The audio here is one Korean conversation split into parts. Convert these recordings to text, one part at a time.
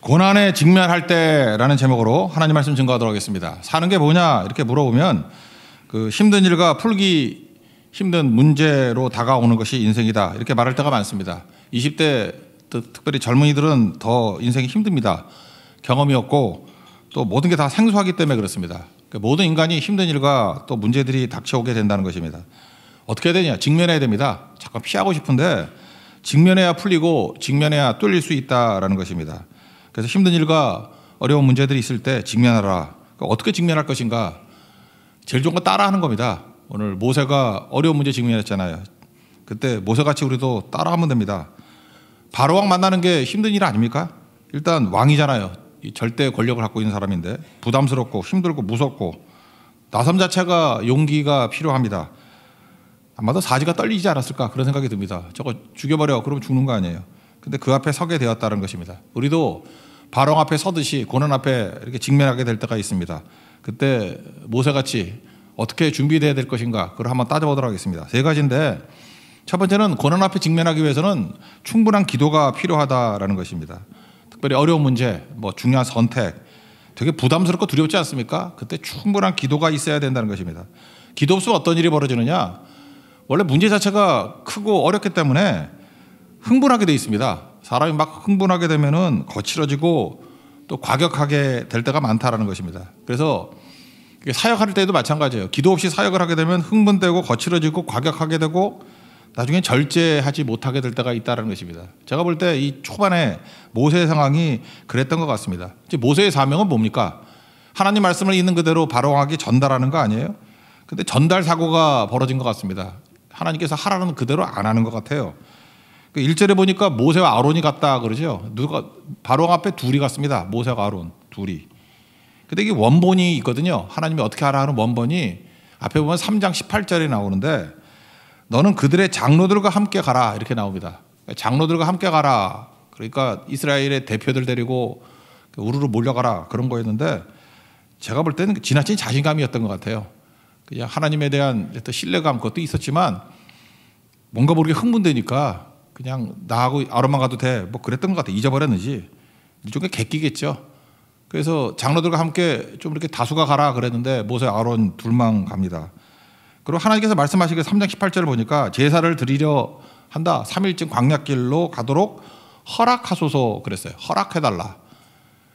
고난에 직면할 때라는 제목으로 하나님 말씀 증거하도록 하겠습니다. 사는 게 뭐냐 이렇게 물어보면 그 힘든 일과 풀기 힘든 문제로 다가오는 것이 인생이다 이렇게 말할 때가 많습니다. 20대 특별히 젊은이들은 더 인생이 힘듭니다. 경험이 없고 또 모든 게 다 생소하기 때문에 그렇습니다. 그러니까 모든 인간이 힘든 일과 또 문제들이 닥쳐오게 된다는 것입니다. 어떻게 되냐 직면해야 됩니다. 잠깐 피하고 싶은데 직면해야 풀리고 직면해야 뚫릴 수 있다라는 것입니다. 그래서 힘든 일과 어려운 문제들이 있을 때 직면하라. 그러니까 어떻게 직면할 것인가? 제일 좋은 건 따라하는 겁니다. 오늘 모세가 어려운 문제 직면했잖아요. 그때 모세같이 우리도 따라하면 됩니다. 바로왕 만나는 게 힘든 일 아닙니까? 일단 왕이잖아요. 절대 권력을 갖고 있는 사람인데 부담스럽고 힘들고 무섭고 나섬 자체가 용기가 필요합니다. 아마도 사지가 떨리지 않았을까 그런 생각이 듭니다. 저거 죽여버려 그러면 죽는 거 아니에요. 근데 그 앞에 서게 되었다는 것입니다. 우리도 바롱 앞에 서듯이 고난 앞에 이렇게 직면하게 될 때가 있습니다. 그때 모세같이 어떻게 준비돼야 될 것인가 그걸 한번 따져보도록 하겠습니다. 세 가지인데 첫 번째는 고난 앞에 직면하기 위해서는 충분한 기도가 필요하다라는 것입니다. 특별히 어려운 문제, 뭐 중요한 선택, 되게 부담스럽고 두렵지 않습니까? 그때 충분한 기도가 있어야 된다는 것입니다. 기도 없으면 어떤 일이 벌어지느냐? 원래 문제 자체가 크고 어렵기 때문에 흥분하게 돼 있습니다. 사람이 막 흥분하게 되면은 거칠어지고 또 과격하게 될 때가 많다라는 것입니다. 그래서 사역할 때도 마찬가지예요. 기도 없이 사역을 하게 되면 흥분되고 거칠어지고 과격하게 되고 나중에 절제하지 못하게 될 때가 있다는 것입니다. 제가 볼 때 이 초반에 모세의 상황이 그랬던 것 같습니다. 모세의 사명은 뭡니까? 하나님 말씀을 있는 그대로 바로왕에게 전달하는 거 아니에요? 근데 전달 사고가 벌어진 것 같습니다. 하나님께서 하라는 그대로 안 하는 것 같아요. 그 일절에 보니까 모세와 아론이 갔다 그러죠. 누가 바로 앞에 둘이 갔습니다. 모세와 아론 둘이. 근데 이게 원본이 있거든요. 하나님이 어떻게 하라 하는 원본이 앞에 보면 3장 18절에 나오는데 너는 그들의 장로들과 함께 가라 이렇게 나옵니다. 장로들과 함께 가라. 그러니까 이스라엘의 대표들 데리고 우르르 몰려가라 그런 거였는데 제가 볼 때는 지나친 자신감이었던 것 같아요. 그냥 하나님에 대한 신뢰감 그것도 있었지만 뭔가 모르게 흥분되니까 그냥 나하고 아로만 가도 돼. 뭐 그랬던 것 같아. 잊어버렸는지. 일종의 객기겠죠. 그래서 장로들과 함께 좀 이렇게 다수가 가라 그랬는데 모세 아론 둘만 갑니다. 그리고 하나님께서 말씀하시기에 3장 18절을 보니까 제사를 드리려 한다. 3일쯤 광약길로 가도록 허락하소서 그랬어요. 허락해달라.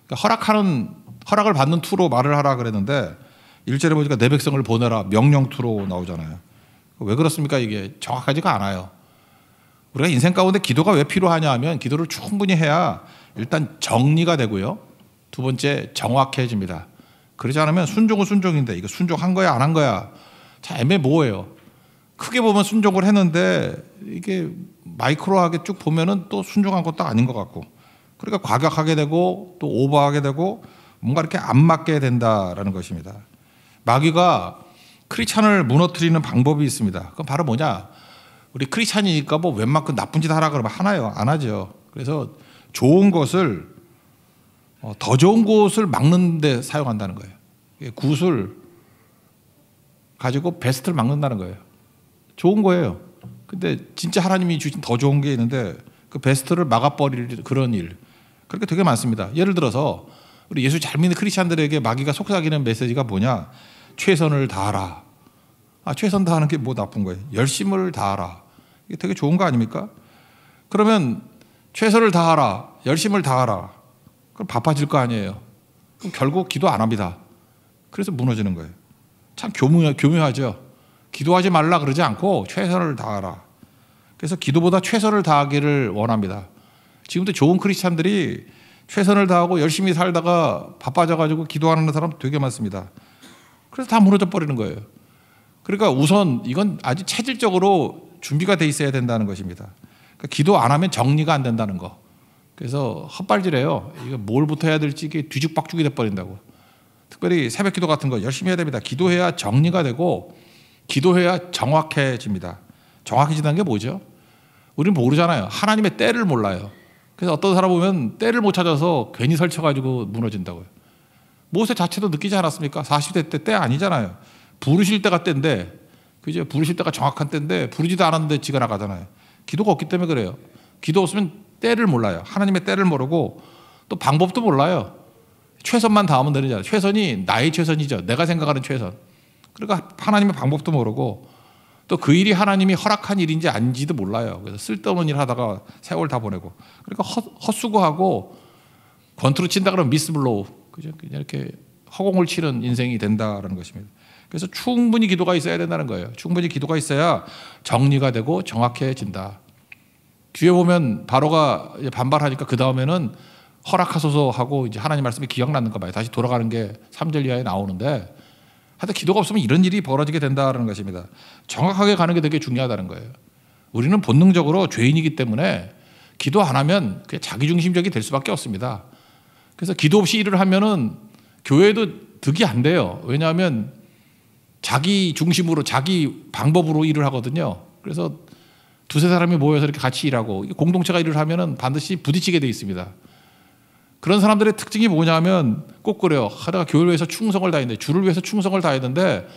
그러니까 허락하는 허락을 받는 투로 말을 하라 그랬는데 일절에 보니까 내 백성을 보내라 명령 투로 나오잖아요. 왜 그렇습니까? 이게 정확하지가 않아요. 우리가 인생 가운데 기도가 왜 필요하냐 하면 기도를 충분히 해야 일단 정리가 되고요. 두 번째 정확해집니다. 그러지 않으면 순종은 순종인데 이거 순종한 거야 안 한 거야 참 애매모호해요. 크게 보면 순종을 했는데 이게 마이크로하게 쭉 보면은 또 순종한 것도 아닌 것 같고 그러니까 과격하게 되고 또 오버하게 되고 뭔가 이렇게 안 맞게 된다라는 것입니다. 마귀가 크리스천을 무너뜨리는 방법이 있습니다. 그건 바로 뭐냐? 우리 크리스천이니까 뭐 웬만큼 나쁜 짓 하라 그러면 하나요? 안 하죠. 그래서 좋은 것을 어, 더 좋은 곳을 막는 데 사용한다는 거예요. 구슬 가지고 베스트를 막는다는 거예요. 좋은 거예요. 근데 진짜 하나님이 주신 더 좋은 게 있는데 그 베스트를 막아버릴 그런 일. 그렇게 되게 많습니다. 예를 들어서 우리 예수 잘 믿는 크리스천들에게 마귀가 속삭이는 메시지가 뭐냐? 최선을 다하라. 아, 최선 다하는 게 뭐 나쁜 거예요? 열심을 다하라. 이게 되게 좋은 거 아닙니까? 그러면 최선을 다하라. 열심을 다하라. 그럼 바빠질 거 아니에요. 그럼 결국 기도 안 합니다. 그래서 무너지는 거예요. 참 교묘, 교묘하죠. 기도하지 말라 그러지 않고 최선을 다하라. 그래서 기도보다 최선을 다하기를 원합니다. 지금도 좋은 크리스찬들이 최선을 다하고 열심히 살다가 바빠져가지고 기도하는 사람 되게 많습니다. 그래서 다 무너져 버리는 거예요. 그러니까 우선 이건 아주 체질적으로 준비가 돼 있어야 된다는 것입니다. 그러니까 기도 안 하면 정리가 안 된다는 거. 그래서 헛발질해요. 이거 뭘부터 해야 될지 이게 뒤죽박죽이 돼 버린다고. 특별히 새벽 기도 같은 거 열심히 해야 됩니다. 기도해야 정리가 되고 기도해야 정확해집니다. 정확해진는게 뭐죠? 우리는 모르잖아요. 하나님의 때를 몰라요. 그래서 어떤 사람 보면 때를 못 찾아서 괜히 설쳐가지고 무너진다고요. 모세 자체도 느끼지 않았습니까? 40대 때 때 아니잖아요. 부르실 때가 때인데, 그죠? 부르실 때가 정확한 때인데, 부르지도 않았는데 지가 나가잖아요. 기도가 없기 때문에 그래요. 기도 없으면 때를 몰라요. 하나님의 때를 모르고, 또 방법도 몰라요. 최선만 다하면 되는 잖아요. 최선이 나의 최선이죠. 내가 생각하는 최선. 그러니까 하나님의 방법도 모르고, 또 그 일이 하나님이 허락한 일인지 아닌지도 몰라요. 그래서 쓸데없는 일 하다가 세월 다 보내고. 그러니까 헛, 헛수고하고, 권투로 친다 그러면 미스블로우. 그죠? 이렇게 허공을 치는 인생이 된다라는 것입니다. 그래서 충분히 기도가 있어야 된다는 거예요. 충분히 기도가 있어야 정리가 되고 정확해진다. 뒤에 보면 바로가 반발하니까 그 다음에는 허락하소서 하고 이제 하나님 말씀이 기억나는가 봐요. 다시 돌아가는 게 3절 이하에 나오는데 하여튼 기도가 없으면 이런 일이 벌어지게 된다는 것입니다. 정확하게 가는 게 되게 중요하다는 거예요. 우리는 본능적으로 죄인이기 때문에 기도 안 하면 그게 자기중심적이 될 수밖에 없습니다. 그래서 기도 없이 일을 하면은 교회도 득이 안 돼요. 왜냐하면 자기 중심으로 자기 방법으로 일을 하거든요. 그래서 두세 사람이 모여서 이렇게 같이 일하고 공동체가 일을 하면은 반드시 부딪히게 돼 있습니다. 그런 사람들의 특징이 뭐냐면 꼭 그래요. 하다가 교회를 위해서 충성을 다했는데 주를 위해서 충성을 다했는데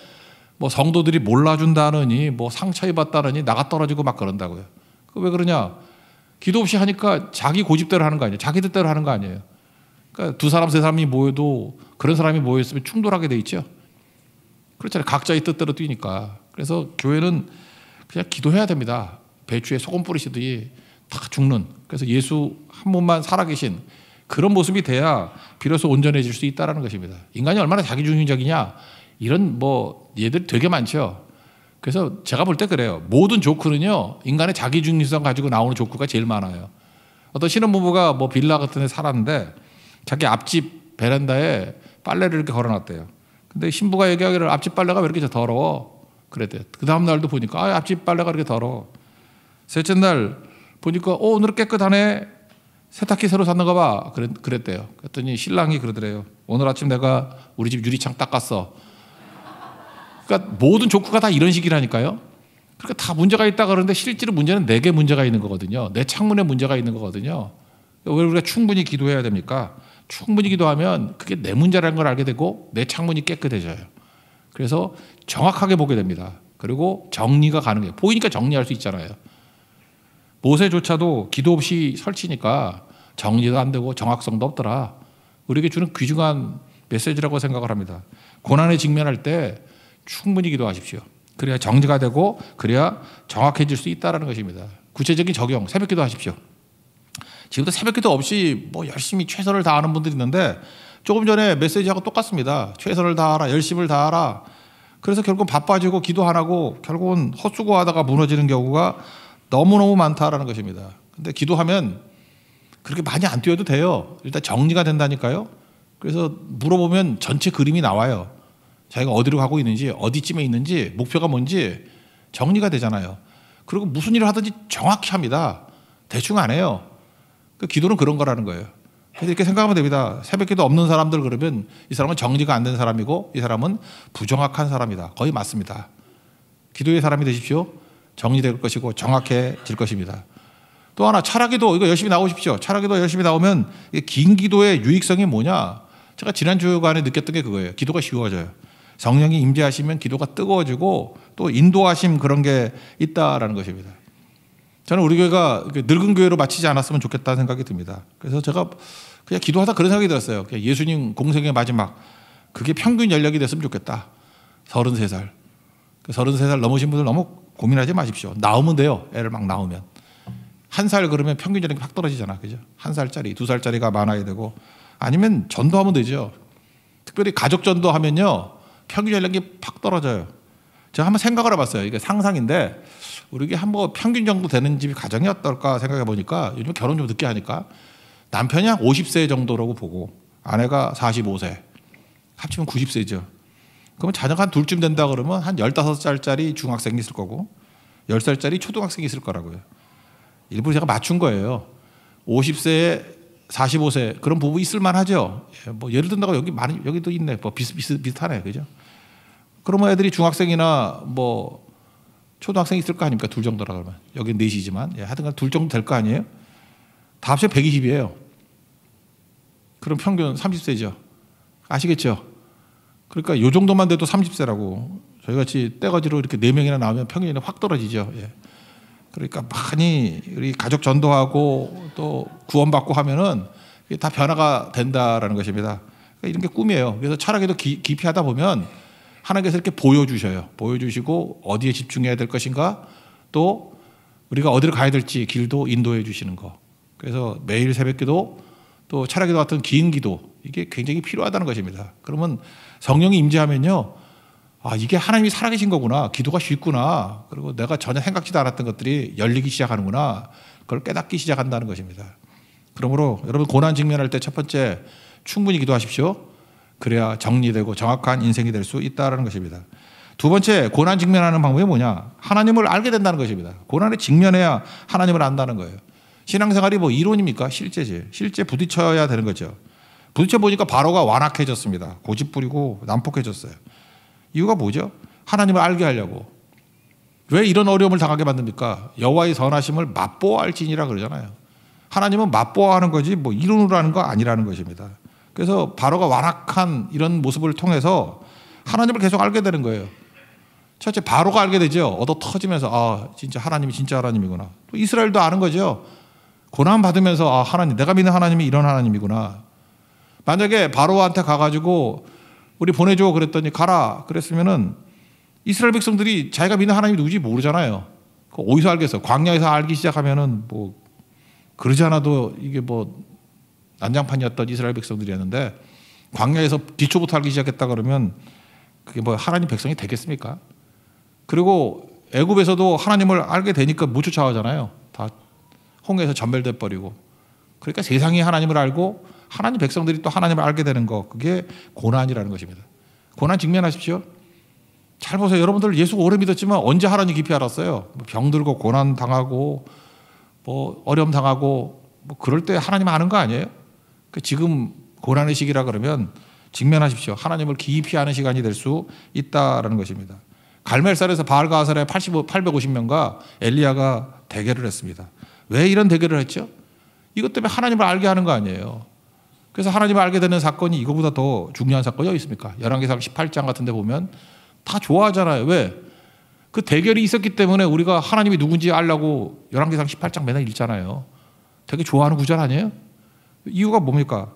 뭐 성도들이 몰라준다느니 뭐 상처 입었다느니 나가 떨어지고 막 그런다고요. 그 왜 그러냐? 기도 없이 하니까 자기 고집대로 하는 거 아니에요. 자기 뜻대로 하는 거 아니에요. 그러니까 두 사람 세 사람이 모여도 그런 사람이 모여 있으면 충돌하게 돼 있죠. 그렇잖아요. 각자의 뜻대로 뛰니까. 그래서 교회는 그냥 기도해야 됩니다. 배추에 소금 뿌리시듯이 다 죽는. 그래서 예수 한 분만 살아계신 그런 모습이 돼야 비로소 온전해질 수 있다라는 것입니다. 인간이 얼마나 자기 중심적이냐 이런 뭐 얘들 되게 많죠. 그래서 제가 볼 때 그래요. 모든 조크는요 인간의 자기 중심성 가지고 나오는 조크가 제일 많아요. 어떤 신혼부부가 뭐 빌라 같은 데 살았는데 자기 앞집 베란다에 빨래를 이렇게 걸어놨대요. 근데 신부가 얘기하기를 앞집 빨래가 왜 이렇게 더러워? 그랬대요. 그 다음날도 보니까 아, 앞집 빨래가 이렇게 더러워. 셋째 날 보니까 어, 오늘 깨끗하네. 세탁기 새로 샀는가 봐. 그랬대요. 그랬더니 신랑이 그러더래요. 오늘 아침 내가 우리 집 유리창 닦았어. 그러니까 모든 조크가 다 이런 식이라니까요. 그러니까 다 문제가 있다 그러는데 실제로 문제는 내게 문제가 있는 거거든요. 내 창문에 문제가 있는 거거든요. 왜 우리가 충분히 기도해야 됩니까? 충분히 기도하면 그게 내 문제라는 걸 알게 되고 내 창문이 깨끗해져요. 그래서 정확하게 보게 됩니다. 그리고 정리가 가능해요. 보이니까 정리할 수 있잖아요. 모세조차도 기도 없이 설치니까 정리도 안 되고 정확성도 없더라. 우리에게 주는 귀중한 메시지라고 생각을 합니다. 고난에 직면할 때 충분히 기도하십시오. 그래야 정지가 되고 그래야 정확해질 수있다는 것입니다. 구체적인 적용 새벽 기도하십시오. 지금도 새벽 기도 없이 뭐 열심히 최선을 다하는 분들이 있는데 조금 전에 메시지하고 똑같습니다. 최선을 다하라, 열심을 다하라. 그래서 결국 바빠지고 기도 안 하고 결국은 헛수고하다가 무너지는 경우가 너무너무 많다라는 것입니다. 근데 기도하면 그렇게 많이 안 뛰어도 돼요. 일단 정리가 된다니까요. 그래서 물어보면 전체 그림이 나와요. 자기가 어디로 가고 있는지, 어디쯤에 있는지, 목표가 뭔지 정리가 되잖아요. 그리고 무슨 일을 하든지 정확히 합니다. 대충 안 해요. 그 기도는 그런 거라는 거예요. 그래서 이렇게 생각하면 됩니다. 새벽기도 없는 사람들 그러면 이 사람은 정리가 안 된 사람이고 이 사람은 부정확한 사람이다. 거의 맞습니다. 기도의 사람이 되십시오. 정리될 것이고 정확해질 것입니다. 또 하나 차라기도 이거 열심히 나오십시오. 차라기도 열심히 나오면 긴 기도의 유익성이 뭐냐? 제가 지난 주간에 느꼈던 게 그거예요. 기도가 쉬워져요. 성령이 임재하시면 기도가 뜨거워지고 또 인도하심 그런 게 있다라는 것입니다. 저는 우리 교회가 그 늙은 교회로 마치지 않았으면 좋겠다는 생각이 듭니다. 그래서 제가 그냥 기도하다 그런 생각이 들었어요. 예수님 공생의 마지막 그게 평균 연령이 됐으면 좋겠다. 33살. 33살 그 넘으신 분들 너무 고민하지 마십시오. 나오면 돼요. 애를 막나오면한 살 그러면 평균 연령이 확 떨어지잖아. 그죠? 한 살짜리, 두 살짜리가 많아야 되고 아니면 전도하면 되죠. 특별히 가족 전도하면요. 평균 연령이 확 떨어져요. 제가 한번 생각을 해봤어요. 이게 상상인데 우리 이게 한번 뭐 평균 정도 되는 집이 가정이 어떨까 생각해 보니까 요즘 결혼 좀 늦게 하니까 남편이 한 50세 정도라고 보고 아내가 45세 합치면 90세죠. 그러면 자녀가 한 둘쯤 된다 그러면 한 15살짜리 중학생이 있을 거고 10살짜리 초등학생이 있을 거라고요. 일부러 제가 맞춘 거예요. 50세에 45세 그런 부부 있을만 하죠. 예, 뭐 예를 든다고 여기 많이 여기도 있네. 뭐 비슷 비슷 비슷하네. 그죠? 그러면 애들이 중학생이나 뭐 초등학생이 있을 거 아닙니까? 둘 정도라 그러면. 여긴 넷이지만. 예, 하여튼간 둘 정도 될 거 아니에요? 다 합쳐 120이에요. 그럼 평균 30세죠. 아시겠죠? 그러니까 요 정도만 돼도 30세라고. 저희같이 때가지로 이렇게 4명이나 나오면 평균이 확 떨어지죠. 예. 그러니까 많이 우리 가족 전도하고 또 구원받고 하면은 이게 다 변화가 된다라는 것입니다. 그러니까 이런 게 꿈이에요. 그래서 철학에도 기, 깊이 하다 보면 하나님께서 이렇게 보여주셔요. 보여주시고 어디에 집중해야 될 것인가 또 우리가 어디를 가야 될지 길도 인도해 주시는 거. 그래서 매일 새벽기도 또 차라기도 같은 긴 기도 이게 굉장히 필요하다는 것입니다. 그러면 성령이 임재하면요. 아, 이게 하나님이 살아계신 거구나. 기도가 쉽구나. 그리고 내가 전혀 생각지도 않았던 것들이 열리기 시작하는구나. 그걸 깨닫기 시작한다는 것입니다. 그러므로 여러분 고난 직면할 때 첫 번째 충분히 기도하십시오. 그래야 정리되고 정확한 인생이 될 수있다는 것입니다. 두 번째, 고난 직면하는 방법이 뭐냐? 하나님을 알게 된다는 것입니다. 고난에 직면해야 하나님을 안다는 거예요. 신앙생활이 뭐 이론입니까? 실제지. 실제 부딪혀야 되는 거죠. 부딪혀 보니까 바로가 완악해졌습니다. 고집부리고 난폭해졌어요. 이유가 뭐죠? 하나님을 알게 하려고. 왜 이런 어려움을 당하게 만듭니까? 여호와의 선하심을 맛보아 알지니라 그러잖아요. 하나님은 맛보아 하는 거지 뭐 이론으로 하는 거 아니라는 것입니다. 그래서 바로가 완악한 이런 모습을 통해서 하나님을 계속 알게 되는 거예요. 첫째 바로가 알게 되죠. 얻어 터지면서 아 진짜 하나님이 진짜 하나님이구나. 또 이스라엘도 아는 거죠. 고난 받으면서 아 하나님 내가 믿는 하나님이 이런 하나님이구나. 만약에 바로한테 가가지고 우리 보내줘 그랬더니 가라 그랬으면은 이스라엘 백성들이 자기가 믿는 하나님이 누구지 모르잖아요. 그 어디서 알겠어? 광야에서 알기 시작하면은 뭐 그러지 않아도 이게 뭐 난장판이었던 이스라엘 백성들이었는데 광야에서 기초부터 알기 시작했다 그러면 그게 뭐 하나님 백성이 되겠습니까? 그리고 애굽에서도 하나님을 알게 되니까 무주차하잖아요. 다 홍해에서 전멸돼 버리고. 그러니까 세상이 하나님을 알고 하나님 백성들이 또 하나님을 알게 되는 거 그게 고난이라는 것입니다. 고난 직면하십시오. 잘 보세요. 여러분들 예수 오래 믿었지만 언제 하나님 깊이 알았어요? 뭐 병들고 고난 당하고 뭐 어려움 당하고 뭐 그럴 때 하나님 아는 거 아니에요? 그 지금 고난의 시기라 그러면 직면하십시오. 하나님을 깊이 아는 시간이 될 수 있다라는 것입니다. 갈멜산에서 바알과 아살의 85, 850명과 엘리야가 대결을 했습니다. 왜 이런 대결을 했죠? 이것 때문에 하나님을 알게 하는 거 아니에요. 그래서 하나님을 알게 되는 사건이 이거보다 더 중요한 사건이 어디 있습니까? 열왕기상 18장 같은 데 보면 다 좋아하잖아요. 왜? 그 대결이 있었기 때문에 우리가 하나님이 누군지 알라고 열왕기상 18장 맨날 읽잖아요. 되게 좋아하는 구절 아니에요? 이유가 뭡니까?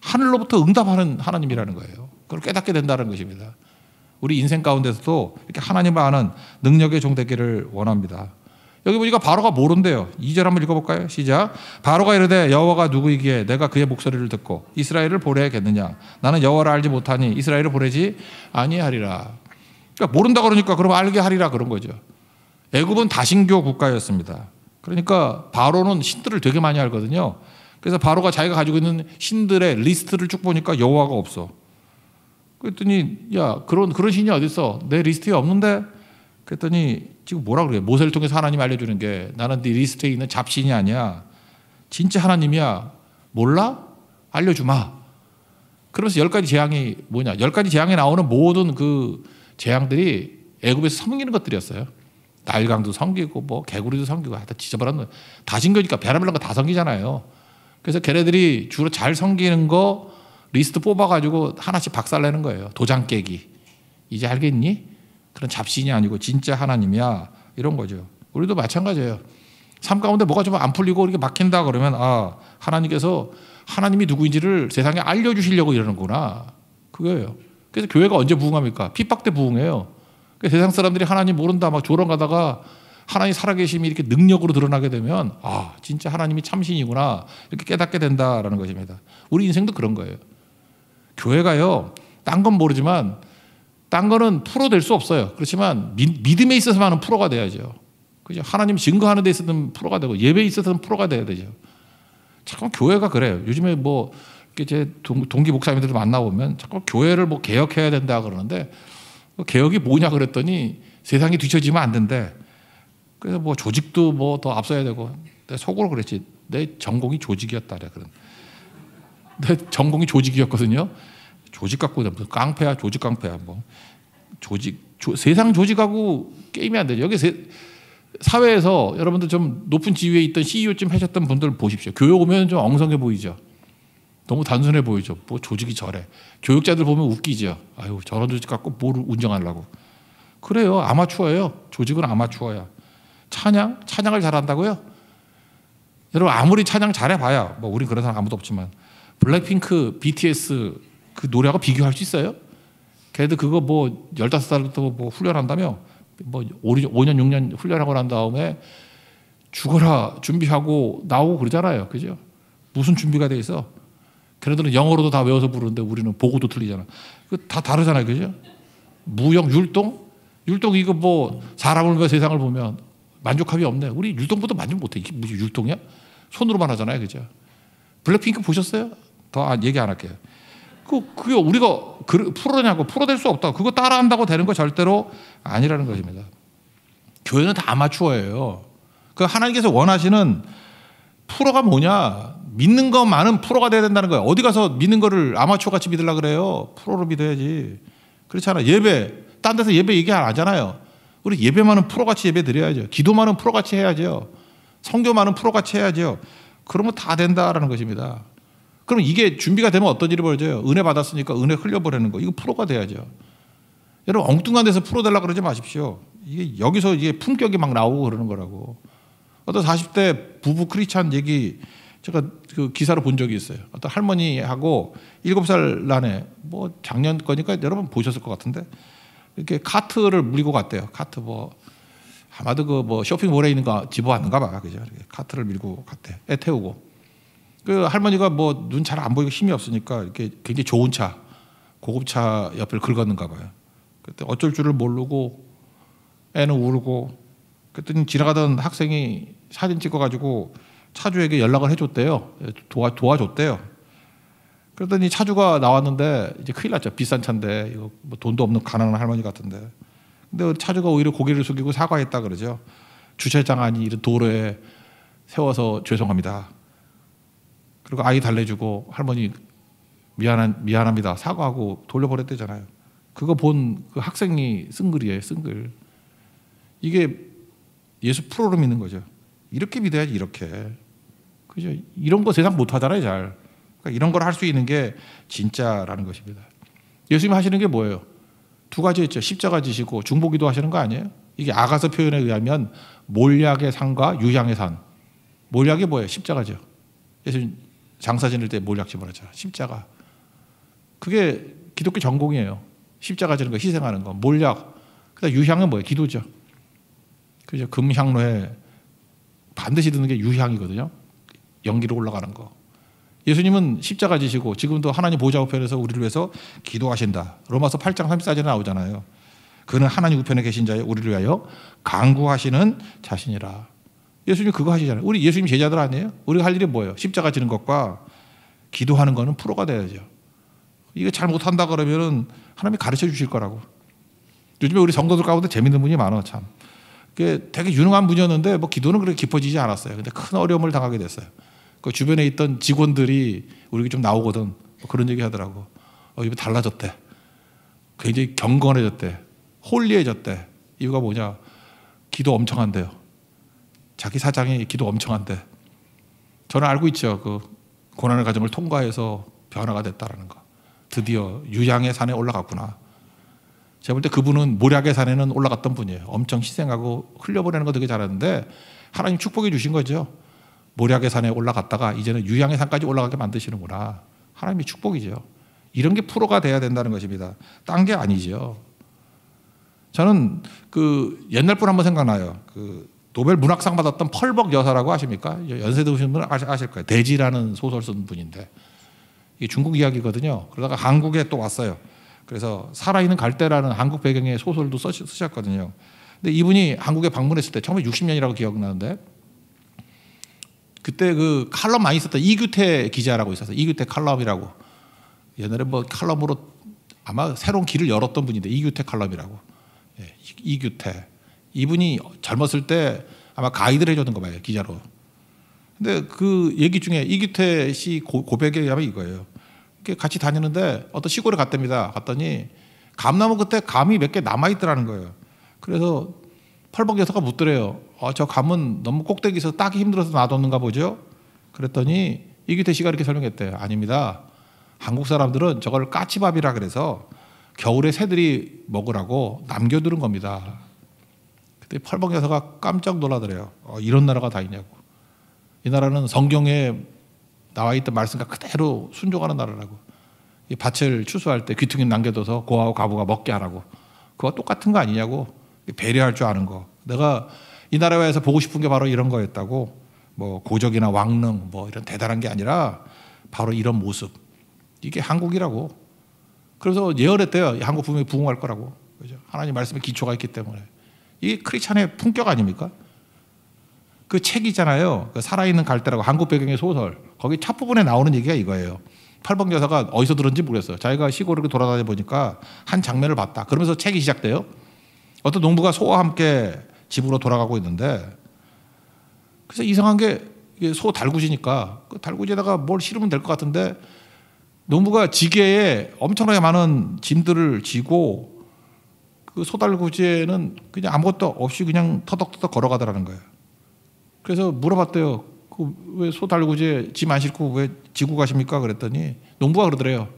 하늘로부터 응답하는 하나님이라는 거예요. 그걸 깨닫게 된다는 것입니다. 우리 인생 가운데서도 이렇게 하나님을 아는 능력의 종 되기를 원합니다. 여기 보니까 바로가 모른대요. 2절 한번 읽어볼까요? 시작. 바로가 이르되 여호와가 누구이기에 내가 그의 목소리를 듣고 이스라엘을 보내겠느냐? 나는 여호와를 알지 못하니 이스라엘을 보내지 아니하리라. 그러니까 모른다 그러니까 그럼 알게 하리라 그런 거죠. 애굽은 다신교 국가였습니다. 그러니까 바로는 신들을 되게 많이 알거든요. 그래서 바로가 자기가 가지고 있는 신들의 리스트를 쭉 보니까 여호와가 없어. 그랬더니 야 그런 그런 신이 어디 있어? 내 리스트에 없는데. 그랬더니 지금 뭐라 그래? 모세를 통해서 하나님 알려주는 게 나는 네 리스트에 있는 잡신이 아니야. 진짜 하나님이야. 몰라? 알려주마. 그러면서 열 가지 재앙이 뭐냐? 열 가지 재앙에 나오는 모든 그 재앙들이 애굽에서 섬기는 것들이었어요. 날강도 섬기고 뭐 개구리도 섬기고 하여튼 지저분한 거다 섬기니까 베라멜란 거다 섬기잖아요. 그래서 걔네들이 주로 잘 섬기는 거 리스트 뽑아가지고 하나씩 박살내는 거예요. 도장 깨기. 이제 알겠니? 그런 잡신이 아니고 진짜 하나님이야. 이런 거죠. 우리도 마찬가지예요. 삶 가운데 뭐가 좀 안 풀리고 이렇게 막힌다 그러면 아, 하나님께서 하나님이 누구인지를 세상에 알려주시려고 이러는구나. 그거예요. 그래서 교회가 언제 부흥합니까? 핍박 때 부흥해요. 그러니까 세상 사람들이 하나님 모른다 막 조롱하다가 하나님 살아계심이 이렇게 능력으로 드러나게 되면 아 진짜 하나님이 참신이구나 이렇게 깨닫게 된다라는 것입니다. 우리 인생도 그런 거예요. 교회가요 딴 건 모르지만 딴 거는 프로 될 수 없어요. 그렇지만 믿음에 있어서만은 프로가 돼야죠. 그죠? 하나님 증거하는 데 있어서는 프로가 되고 예배에 있어서는 프로가 돼야 되죠. 자꾸 교회가 그래요. 요즘에 뭐이제 동기 목사님들 만나보면 자꾸 교회를 뭐 개혁해야 된다 그러는데 뭐 개혁이 뭐냐 그랬더니 세상이 뒤처지면 안 된대. 그래서 뭐 조직도 뭐 더 앞서야 되고 내 속으로 그랬지 내 전공이 조직이었다 그래 그런 내 전공이 조직이었거든요 조직 갖고 무슨 뭐 깡패야 조직 깡패야 뭐 조직 조, 세상 조직하고 게임이 안 되죠 여기 세, 사회에서 여러분들 좀 높은 지위에 있던 CEO쯤 하셨던 분들 보십시오 교육 오면 좀 엉성해 보이죠 너무 단순해 보이죠 뭐 조직이 저래 교육자들 보면 웃기죠 아유 저런 조직 갖고 뭘 운영하려고 그래요 아마추어예요 조직은 아마추어야 찬양? 찬양을 잘한다고요? 여러분 아무리 찬양 잘해봐야 뭐 우리 그런 사람 아무도 없지만 블랙핑크, BTS 그 노래하고 비교할 수 있어요? 걔도 그거 뭐 15살부터 뭐 훈련한다며 뭐 5년, 6년 훈련하고 난 다음에 죽어라 준비하고 나오고 그러잖아요. 그죠? 무슨 준비가 돼 있어? 걔네들은 영어로도 다 외워서 부르는데 우리는 보고도 틀리잖아. 그 다 다르잖아요. 그죠? 무역, 율동? 율동 이거 뭐 사람을 보면 세상을 보면 만족함이 없네. 우리 율동보다 만족 못해. 이게 무슨 율동이야? 손으로만 하잖아요. 그죠? 블랙핑크 보셨어요? 더 아, 얘기 안 할게요. 그, 그게 우리가 그, 프로냐고 프로될 수 없다. 그거 따라한다고 되는 거 절대로 아니라는 것입니다. 교회는 다 아마추어예요. 그 하나님께서 원하시는 프로가 뭐냐? 믿는 것만은 프로가 돼야 된다는 거예요. 어디 가서 믿는 거를 아마추어 같이 믿으려 그래요? 프로로 믿어야지. 그렇잖아. 예배, 딴 데서 예배 얘기 안 하잖아요. 우리 예배만은 프로같이 예배 드려야죠. 기도만은 프로같이 해야죠. 성교만은 프로같이 해야죠. 그러면 다 된다라는 것입니다. 그럼 이게 준비가 되면 어떤 일이 벌어져요? 은혜 받았으니까 은혜 흘려버리는 거. 이거 프로가 돼야죠. 여러분 엉뚱한 데서 프로 달라고 그러지 마십시오. 이게 여기서 이게 품격이 막 나오고 그러는 거라고. 어떤 40대 부부 크리찬 얘기 제가 그 기사를 본 적이 있어요. 어떤 할머니하고 7살 난에 뭐 작년 거니까 여러분 보셨을 것 같은데 이렇게 카트를 물고 갔대요. 카트 뭐 아마도 그 뭐 쇼핑몰에 있는 거 집어왔는가 봐. 그죠? 카트를 밀고 갔대. 애 태우고. 그 할머니가 뭐 눈 잘 안 보이고 힘이 없으니까 이렇게 굉장히 좋은 차, 고급차 옆을 긁었는가 봐요. 그때 어쩔 줄을 모르고 애는 울고 그랬더니 지나가던 학생이 사진 찍어가지고 차주에게 연락을 해줬대요. 예, 도와, 도와줬대요. 그랬더니 차주가 나왔는데 이제 큰일 났죠. 비싼 차인데 이거 뭐 돈도 없는 가난한 할머니 같은데. 근데 차주가 오히려 고개를 숙이고 사과했다 그러죠. 주차장 아니 이런 도로에 세워서 죄송합니다. 그리고 아이 달래주고 할머니 미안한 미안합니다. 사과하고 돌려보냈대잖아요. 그거 본 그 학생이 쓴 글이에요. 쓴 글. 이게 예수 프로로 믿는 거죠. 이렇게 믿어야지 이렇게. 그죠? 이런 거 세상 못 하잖아요, 잘. 그러니까 이런 걸 할 수 있는 게 진짜라는 것입니다. 예수님 하시는 게 뭐예요? 두 가지 있죠. 십자가 지시고 중보기도 하시는 거 아니에요? 이게 아가서 표현에 의하면 몰약의 산과 유향의 산. 몰약이 뭐예요? 십자가죠. 예수님 장사 지낼 때 몰약 집어넣자. 십자가. 그게 기독교 전공이에요. 십자가 지는 거, 희생하는 거, 몰약. 그다음 유향은 뭐예요? 기도죠. 그죠? 금향로에 반드시 드는 게 유향이거든요. 연기로 올라가는 거. 예수님은 십자가 지시고 지금도 하나님 보좌 우편에서 우리를 위해서 기도하신다. 로마서 8장 34절에 나오잖아요. 그는 하나님 우편에 계신 자여 우리를 위하여 강구하시는 자신이라. 예수님 그거 하시잖아요. 우리 예수님 제자들 아니에요? 우리가 할 일이 뭐예요? 십자가 지는 것과 기도하는 거는 프로가 돼야죠. 이거 잘 못한다 그러면은 하나님이 가르쳐 주실 거라고. 요즘에 우리 성도들 가운데 재밌는 분이 많아 참. 되게 유능한 분이었는데 뭐 기도는 그렇게 깊어지지 않았어요. 근데 큰 어려움을 당하게 됐어요. 그 주변에 있던 직원들이 우리에게 좀 나오거든. 뭐 그런 얘기 하더라고. 어, 이거 달라졌대. 굉장히 경건해졌대. 홀리해졌대. 이유가 뭐냐? 기도 엄청 한대요. 자기 사장이 기도 엄청 한대. 저는 알고 있죠. 그 고난의 과정을 통과해서 변화가 됐다라는 거. 드디어 유양의 산에 올라갔구나. 제가 볼 때 그분은 모략의 산에는 올라갔던 분이에요. 엄청 희생하고 흘려보내는 거 되게 잘하는데 하나님 축복해 주신 거죠. 모략의 산에 올라갔다가 이제는 유양의 산까지 올라가게 만드시는구나. 하나님의 축복이죠. 이런 게 프로가 돼야 된다는 것입니다. 딴 게 아니죠. 저는 그 옛날 분 한번 생각나요. 그 노벨 문학상 받았던 펄벅 여사라고 아십니까? 연세 드신 분 아실 거예요. 대지라는 소설 쓴 분인데 이 중국 이야기거든요. 그러다가 한국에 또 왔어요. 그래서 살아있는 갈대라는 한국 배경의 소설도 쓰셨거든요. 근데 이분이 한국에 방문했을 때 처음에 60년이라고 기억나는데 그때 그 칼럼 많이 썼던 이규태 기자라고 있었어 이규태 칼럼이라고. 옛날에 뭐 칼럼으로 아마 새로운 길을 열었던 분인데 이규태 칼럼이라고. 예, 이규태. 이분이 젊었을 때 아마 가이드를 해줬는거 봐요. 기자로. 근데 그 얘기 중에 이규태 씨 고, 고백이 아면 이거예요. 같이 다니는데 어떤 시골에 갔답니다. 갔더니 감나무 끝에 감이 몇 개 남아있더라는 거예요. 그래서 펄벅 여서가 묻더래요. 어, 아, 저 감은 너무 꼭대기서 따기 힘들어서 놔뒀는가 보죠? 그랬더니 이기태 씨가 이렇게 설명했대요. 아닙니다. 한국 사람들은 저걸 까치밥이라 그래서 겨울에 새들이 먹으라고 남겨두는 겁니다. 그때 펄벅 여사가 깜짝 놀라더래요. 어, 이런 나라가 다 있냐고. 이 나라는 성경에 나와 있던 말씀과 그대로 순종하는 나라라고. 이 밭을 추수할 때 귀퉁이 남겨둬서 고아와 가부가 먹게 하라고. 그와 똑같은 거 아니냐고. 배려할 줄 아는 거. 내가 이 나라에서 보고 싶은 게 바로 이런 거였다고. 뭐 고적이나 왕릉 뭐 이런 대단한 게 아니라 바로 이런 모습. 이게 한국이라고. 그래서 예언했대요. 한국 분명히 부흥할 거라고. 그죠? 하나님 말씀에 기초가 있기 때문에. 이게 크리스찬의 품격 아닙니까? 그 책이잖아요. 그 살아있는 갈대라고 한국 배경의 소설. 거기 첫 부분에 나오는 얘기가 이거예요. 팔봉 여사가 어디서 들었는지 모르겠어요. 자기가 시골을 돌아다녀 보니까 한 장면을 봤다. 그러면서 책이 시작돼요. 어떤 농부가 소와 함께 집으로 돌아가고 있는데 그래서 이상한 게 소 달구지니까 그 달구지에다가 뭘 실으면 될 것 같은데 농부가 지게에 엄청나게 많은 짐들을 지고 그 소달구지에는 그냥 아무것도 없이 그냥 터덕터덕 걸어가더라는 거예요. 그래서 물어봤대요. 그왜 소달구지에 짐 안 싣고 왜 지고 가십니까? 그랬더니 농부가 그러더래요.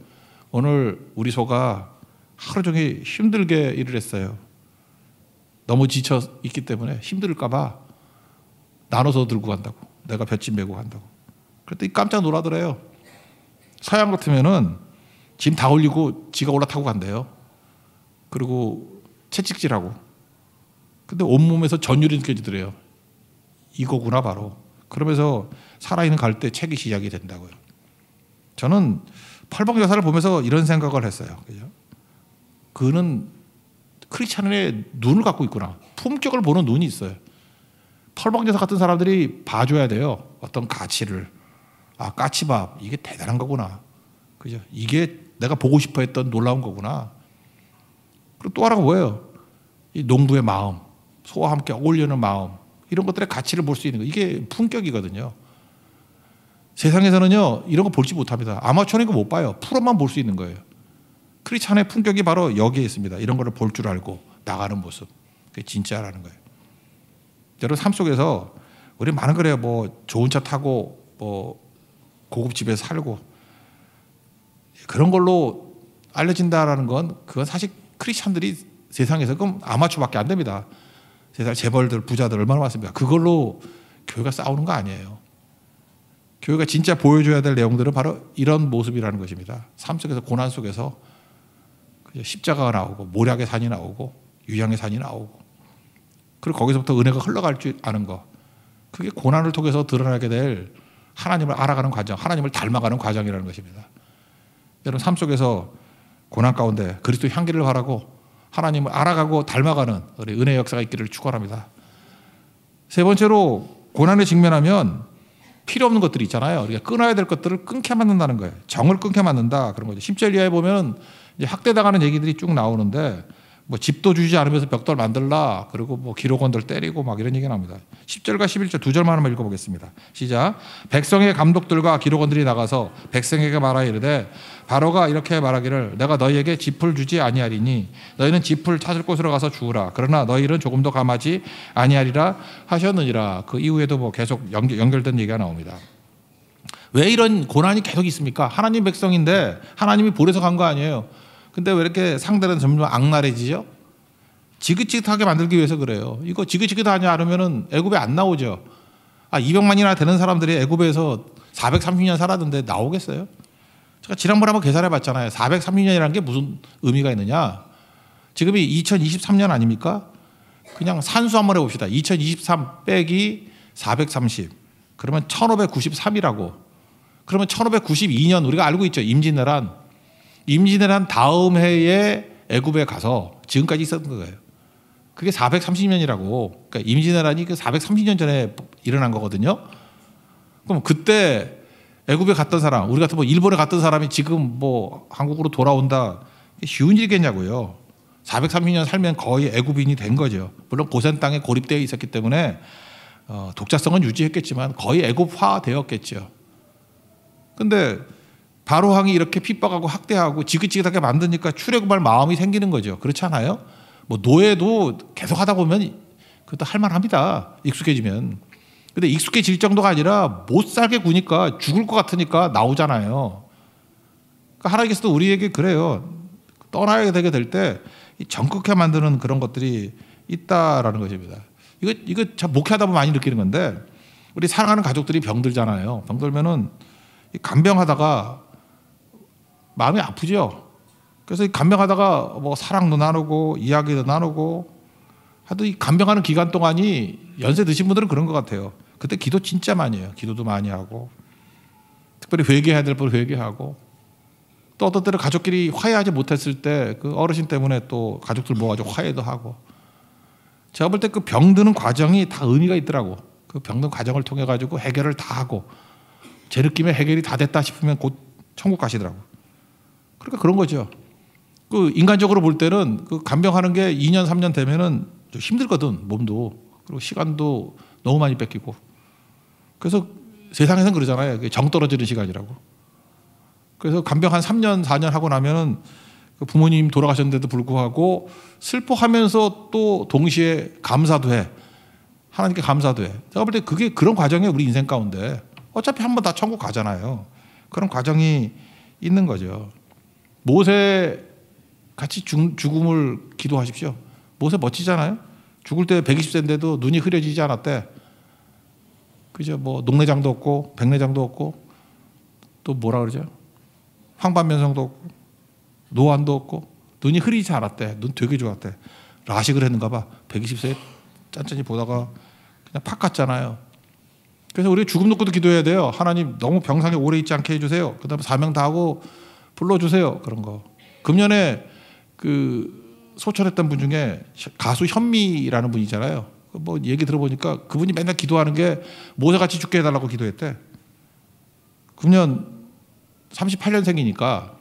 오늘 우리 소가 하루 종일 힘들게 일을 했어요. 너무 지쳐 있기 때문에 힘들까봐 나눠서 들고 간다고. 내가 볏짚 메고 간다고. 그랬더니 깜짝 놀라더래요. 서양 같으면은 짐 다 올리고 지가 올라타고 간대요. 그리고 채찍질하고. 근데 온몸에서 전율이 느껴지더래요. 이거구나, 바로. 그러면서 살아있는 갈 때 책이 시작이 된다고요. 저는 팔복 여사를 보면서 이런 생각을 했어요. 그죠? 그는 크리스천의 눈을 갖고 있구나. 품격을 보는 눈이 있어요. 털방제사 같은 사람들이 봐줘야 돼요. 어떤 가치를. 아, 까치밥. 이게 대단한 거구나. 그죠? 이게 내가 보고 싶어 했던 놀라운 거구나. 그리고 또 하나가 뭐예요? 이 농부의 마음, 소와 함께 어울리는 마음, 이런 것들의 가치를 볼 수 있는 거. 이게 품격이거든요. 세상에서는요, 이런 거 볼지 못합니다. 아마추어는 이거 못 봐요. 프로만 볼 수 있는 거예요. 크리스찬의 품격이 바로 여기에 있습니다. 이런 거를 볼줄 알고 나가는 모습. 그게 진짜라는 거예요. 여러분 삶 속에서 우리 많은 거래요. 뭐 좋은 차 타고 뭐 고급집에 살고 그런 걸로 알려진다라는 건 그건 사실 크리스찬들이 세상에서 그럼 아마추어밖에 안 됩니다. 세상 재벌들 부자들 얼마나 많습니까? 그걸로 교회가 싸우는 거 아니에요. 교회가 진짜 보여줘야 될 내용들은 바로 이런 모습이라는 것입니다. 삶 속에서 고난 속에서 십자가가 나오고 모략의 산이 나오고 유양의 산이 나오고 그리고 거기서부터 은혜가 흘러갈 줄 아는 거 그게 고난을 통해서 드러나게 될 하나님을 알아가는 과정, 하나님을 닮아가는 과정이라는 것입니다. 여러분 삶 속에서 고난 가운데 그리스도 향기를 바라고 하나님을 알아가고 닮아가는 우리 은혜 역사가 있기를 축원합니다. 세 번째로 고난에 직면하면 필요 없는 것들이 있잖아요. 우리가 끊어야 될 것들을 끊게 만든다는 거예요. 정을 끊게 만든다 그런 거죠. 10절 이하에 보면 이제 학대당하는 얘기들이 쭉 나오는데 뭐 집도 주지 않으면서 벽돌 만들라 그리고 뭐 기록원들 때리고 막 이런 얘기가 나옵니다. 10절과 11절 두 절만 한번 읽어보겠습니다. 시작. 백성의 감독들과 기록원들이 나가서 백성에게 말하 이르되 바로가 이렇게 말하기를 내가 너희에게 짚을 주지 아니하리니 너희는 짚을 찾을 곳으로 가서 주우라 그러나 너희는 조금도 감하지 아니하리라 하셨느니라 그 이후에도 뭐 계속 연결, 연결된 얘기가 나옵니다. 왜 이런 고난이 계속 있습니까? 하나님 백성인데 하나님이 보내서 간 거 아니에요. 근데 왜 이렇게 상대는 점점 악랄해지죠? 지긋지긋하게 만들기 위해서 그래요. 이거 지긋지긋하냐 하면은 애굽에 안 나오죠. 아, 200만이나 되는 사람들이 애굽에서 430년 살았는데 나오겠어요? 제가 지난번에 한번 계산해 봤잖아요. 430년이라는 게 무슨 의미가 있느냐? 지금이 2023년 아닙니까? 그냥 산수 한번 해봅시다. 2023 빼기 430. 그러면 1593이라고. 그러면 1592년 우리가 알고 있죠. 임진왜란. 임진왜란 한 다음 해에 애굽에 가서 지금까지 있었던 거예요. 그게 430년이라고. 그러니까 임진왜란이 그 430년 전에 일어난 거거든요. 그럼 그때 애굽에 갔던 사람, 우리 같은 뭐 일본에 갔던 사람이 지금 뭐 한국으로 돌아온다. 쉬운 일이겠냐고요. 430년 살면 거의 애굽인이 된 거죠. 물론 고센 땅에 고립되어 있었기 때문에 어, 독자성은 유지했겠지만 거의 애굽화 되었겠죠. 근데 바로항이 이렇게 핍박하고 학대하고 지긋지긋하게 만드니까 출애굽할 마음이 생기는 거죠. 그렇지 않아요? 뭐 노예도 계속 하다 보면 그것도 할만합니다. 익숙해지면. 근데 익숙해질 정도가 아니라 못 살게 구니까 죽을 것 같으니까 나오잖아요. 그러니까 하나님께서도 우리에게 그래요. 떠나야 되게 될때 정극해 만드는 그런 것들이 있다라는 것입니다. 이거 이거 참 목회하다 보면 많이 느끼는 건데 우리 사랑하는 가족들이 병들잖아요. 병들면은 간병하다가 마음이 아프죠. 그래서 간병하다가 뭐 사랑도 나누고 이야기도 나누고 하여튼 이 간병하는 기간 동안이 연세 드신 분들은 그런 것 같아요. 그때 기도 진짜 많이 해요. 기도도 많이 하고 특별히 회개해야 될 분 회개하고 또 어떤 때는 가족끼리 화해하지 못했을 때 그 어르신 때문에 또 가족들 모아가지고 화해도 하고 제가 볼 때 그 병드는 과정이 다 의미가 있더라고. 그 병든 과정을 통해 가지고 해결을 다 하고 제 느낌에 해결이 다 됐다 싶으면 곧 천국 가시더라고. 그러니까 그런 거죠. 그 인간적으로 볼 때는 그 간병하는 게 2년 3년 되면은 좀 힘들거든 몸도 그리고 시간도 너무 많이 뺏기고 그래서 세상에서는 그러잖아요. 정 떨어지는 시간이라고. 그래서 간병 한 3년 4년 하고 나면은 그 부모님 돌아가셨는데도 불구하고 슬퍼하면서 또 동시에 감사도 해. 하나님께 감사도 해. 제가 볼 때 그게 그런 과정이 우리 인생 가운데 어차피 한번 다 천국 가잖아요. 그런 과정이 있는 거죠. 모세 같이 죽, 죽음을 기도하십시오. 모세 멋지잖아요. 죽을 때 120세인데도 눈이 흐려지지 않았대. 그죠? 뭐 녹내장도 없고 백내장도 없고 또 뭐라 그러죠? 황반면성도 없고 노안도 없고 눈이 흐리지 않았대. 눈 되게 좋았대. 라식을 했는가 봐. 120세 짠짠히 보다가 그냥 팍 갔잖아요. 그래서 우리 죽음 놓고도 기도해야 돼요. 하나님 너무 병상에 오래 있지 않게 해주세요. 그 다음에 사명 다 하고 불러주세요. 그런 거. 금년에 그 소천했던 분 중에 가수 현미라는 분이잖아요. 뭐 얘기 들어보니까 그분이 맨날 기도하는 게 모세같이 죽게 해달라고 기도했대. 금년 38년생이니까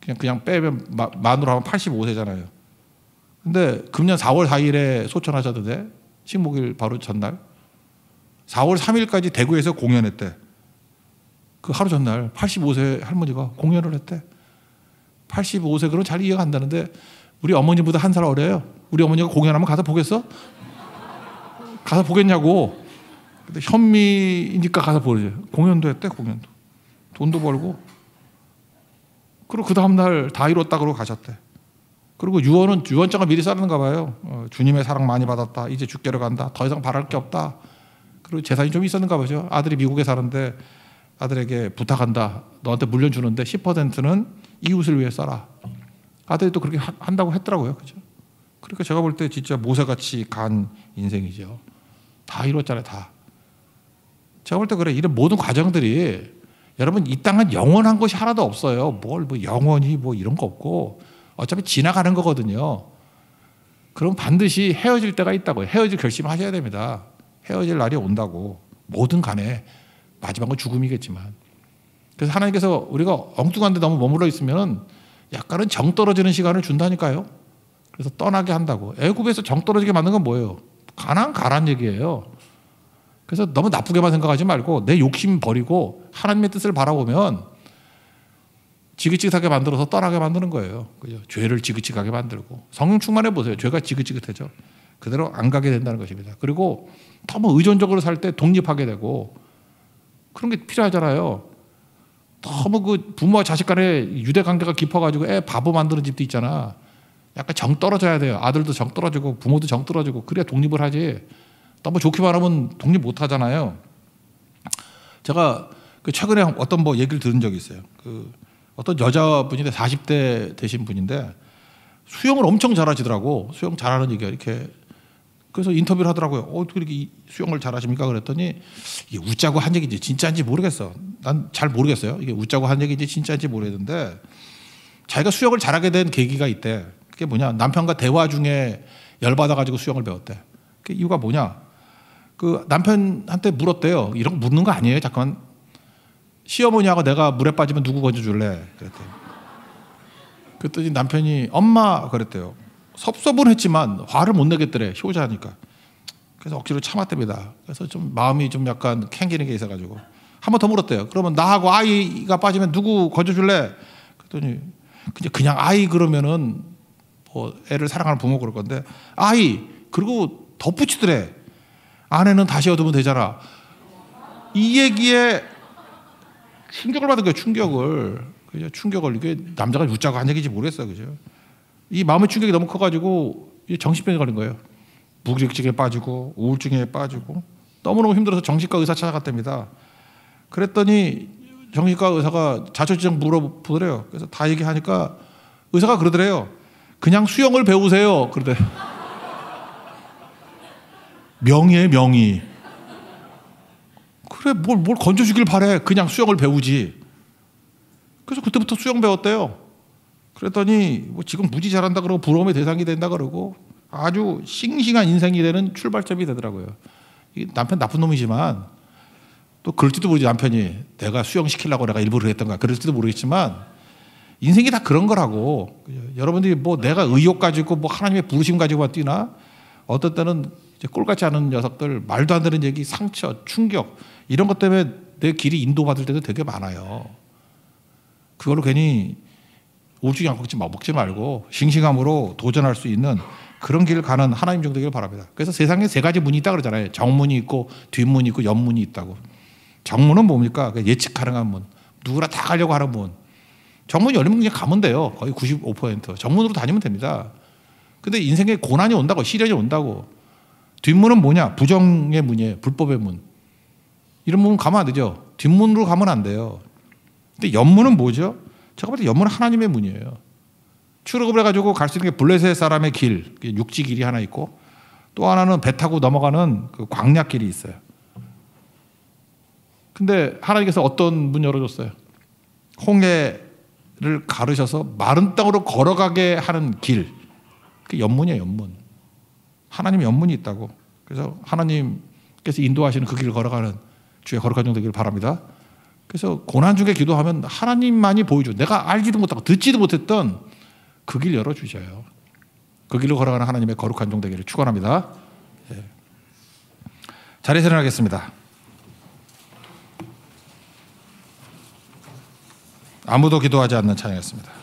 그냥 그냥 빼면 만으로 하면 85세잖아요. 근데 금년 4월 4일에 소천하셨던데 식목일 바로 전날 4월 3일까지 대구에서 공연했대. 그 하루 전날 85세 할머니가 공연을 했대. 85세 그럼 잘 이해가 안 되는데 우리 어머니보다 한 살 어려요. 우리 어머니가 공연하면 가서 보겠어? 가서 보겠냐고. 근데 현미니까 가서 보죠. 공연도 했대 공연도. 돈도 벌고. 그리고 그 다음날 다 이뤘다 그러고 가셨대. 그리고 유언은 유언장을 미리 쌓는가 봐요. 어, 주님의 사랑 많이 받았다. 이제 죽게로 간다. 더 이상 바랄 게 없다. 그리고 재산이 좀 있었는가 보죠. 아들이 미국에 사는데 아들에게 부탁한다. 너한테 물려주는데 10%는 이웃을 위해 써라. 아들이 또 그렇게 한다고 했더라고요. 그죠? 그러니까 제가 볼 때 진짜 모세같이 간 인생이죠. 다 이뤘잖아요, 다. 제가 볼 때 그래. 이런 모든 과정들이 여러분 이 땅은 영원한 것이 하나도 없어요. 뭘 뭐 영원히 뭐 이런 거 없고 어차피 지나가는 거거든요. 그럼 반드시 헤어질 때가 있다고요. 헤어질 결심하셔야 을 됩니다. 헤어질 날이 온다고. 모든 간에 마지막은 죽음이겠지만. 그래서 하나님께서 우리가 엉뚱한 데 너무 머물러 있으면 약간은 정 떨어지는 시간을 준다니까요. 그래서 떠나게 한다고. 애국에서정 떨어지게 만든 건 뭐예요? 가난 가란 얘기예요. 그래서 너무 나쁘게만 생각하지 말고 내 욕심 버리고 하나님의 뜻을 바라보면 지긋지긋하게 만들어서 떠나게 만드는 거예요. 그죠? 죄를 지긋지긋하게 만들고 성령 충만해 보세요. 죄가 지긋지긋해져. 그대로 안 가게 된다는 것입니다. 그리고 너무 의존적으로 살 때 독립하게 되고 그런 게 필요하잖아요. 너무 그 부모와 자식 간의 유대 관계가 깊어가지고 애 바보 만드는 집도 있잖아. 약간 정 떨어져야 돼요. 아들도 정 떨어지고 부모도 정 떨어지고 그래야 독립을 하지. 너무 좋게 말하면 독립 못 하잖아요. 제가 그 최근에 어떤 뭐 얘기를 들은 적이 있어요. 그 어떤 여자분인데 40대 되신 분인데 수영을 엄청 잘하시더라고. 수영 잘하는 얘기가 이렇게 그래서 인터뷰를 하더라고요. 어, 어떻게 이렇게 수영을 잘하십니까? 그랬더니 이게 웃자고 한 얘기인지 진짜인지 모르겠어. 난 잘 모르겠어요. 이게 웃자고 한 얘기인지 진짜인지 모르겠는데 자기가 수영을 잘하게 된 계기가 있대. 그게 뭐냐? 남편과 대화 중에 열받아가지고 수영을 배웠대. 그 이유가 뭐냐? 그 남편한테 물었대요. 이런 거 묻는 거 아니에요? 잠깐만. 시어머니하고 내가 물에 빠지면 누구 건져줄래? 그랬대요. 그랬더니 남편이 엄마 그랬대요. 섭섭은 했지만 화를 못 내겠더래. 효자니까. 그래서 억지로 참았답니다. 그래서 좀 마음이 좀 약간 캥기는 게 있어가지고. 한 번 더 물었대요. 그러면 나하고 아이가 빠지면 누구 건져줄래? 그랬더니 그냥, 그냥 아이 그러면은 뭐 애를 사랑하는 부모 그럴 건데 아이 그리고 덧붙이더래. 아내는 다시 얻으면 되잖아. 이 얘기에 충격을 받은 거예요. 충격을. 그죠? 충격을 이게 남자가 웃자고 한 얘기인지 모르겠어. 요 그죠? 이 마음의 충격이 너무 커가지고 정신병에 걸린 거예요. 무기력증에 빠지고 우울증에 빠지고 너무너무 힘들어서 정신과 의사 찾아갔답니다. 그랬더니 정신과 의사가 자초지정 물어보더래요. 그래서 다 얘기하니까 의사가 그러더래요. 그냥 수영을 배우세요. 그러대요. 명의에 명의. 그래, 뭘, 뭘 건져주길 바래. 그냥 수영을 배우지. 그래서 그때부터 수영 배웠대요. 그랬더니 뭐 지금 무지 잘한다 그러고 부러움의 대상이 된다 그러고 아주 싱싱한 인생이 되는 출발점이 되더라고요. 남편 나쁜 놈이지만 또 그럴지도 모르지 남편이 내가 수영시키려고 내가 일부러 했던가 그럴지도 모르겠지만 인생이 다 그런 거라고 여러분들이 뭐 내가 의욕 가지고 뭐 하나님의 부르심 가지고 뛰나 어떤 때는 꼴같이 하는 녀석들 말도 안 되는 얘기 상처 충격 이런 것 때문에 내 길이 인도받을 때도 되게 많아요 그걸로 괜히 우주의 양복지 먹지 말고 싱싱함으로 도전할 수 있는 그런 길을 가는 하나님 정도 되길 바랍니다. 그래서 세상에 세 가지 문이 있다 그러잖아요. 정문이 있고 뒷문이 있고 옆문이 있다고. 정문은 뭡니까? 그 예측 가능한 문. 누구나 다 가려고 하는 문. 정문이 열리면 그냥 가면 돼요. 거의 95%. 정문으로 다니면 됩니다. 근데 인생에 고난이 온다고, 시련이 온다고. 뒷문은 뭐냐? 부정의 문이에요. 불법의 문. 이런 문 가면 안 되죠. 뒷문으로 가면 안 돼요. 근데 옆문은 뭐죠? 제가 볼때 연문은 하나님의 문이에요. 출애굽을 해가지고 갈 수 있는 게 블레셋 사람의 길, 육지 길이 하나 있고 또 하나는 배 타고 넘어가는 그 광야길이 있어요. 근데 하나님께서 어떤 문 열어줬어요? 홍해를 가르셔서 마른 땅으로 걸어가게 하는 길. 그 연문이에요, 연문. 하나님 연문이 있다고. 그래서 하나님께서 인도하시는 그 길을 걸어가는 주의 거룩한 종되기를 바랍니다. 그래서 고난 중에 기도하면 하나님만이 보여줘. 내가 알지도 못하고 듣지도 못했던 그 길 열어주셔요. 그 길로 걸어가는 하나님의 거룩한 종 되기를 축원합니다. 예. 자리에서 일겠습니다 아무도 기도하지 않는 찬양이었습니다.